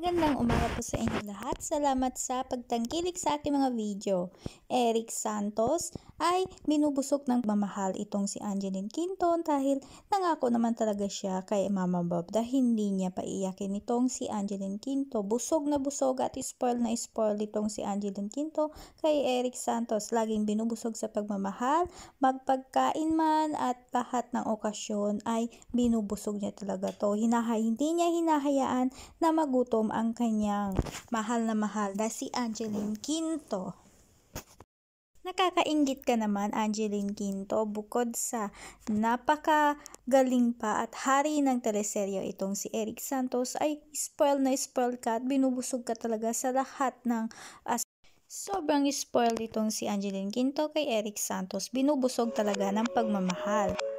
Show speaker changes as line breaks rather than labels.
Magandang umaga po sa inyo lahat. Salamat sa pagtangkilik sa aking mga video. Eric Santos ay binubusok ng mamahal itong si Angeline Quinton dahil nangako naman talaga siya kay Mama Bob dahil hindi niya paiyakin itong si Angeline Quinto. Busog na busog at spoil na spoil itong si Angeline Quinto kay Eric Santos. Laging binubusog sa pagmamahal, magpagkain man at lahat ng okasyon ay binubusog niya talaga to. Hinahay, hindi niya hinahayaan na magutom ang kanyang mahal na mahal na si Angeline Quinto. Nakakaingit ka naman Angeline Quinto bukod sa napakagaling pa at hari ng teleseryo itong si Eric Santos ay spoil na spoil ka at binubusog ka talaga sa lahat ng uh, Sobrang spoiled itong si Angeline Quinto kay Eric Santos. Binubusog talaga ng pagmamahal.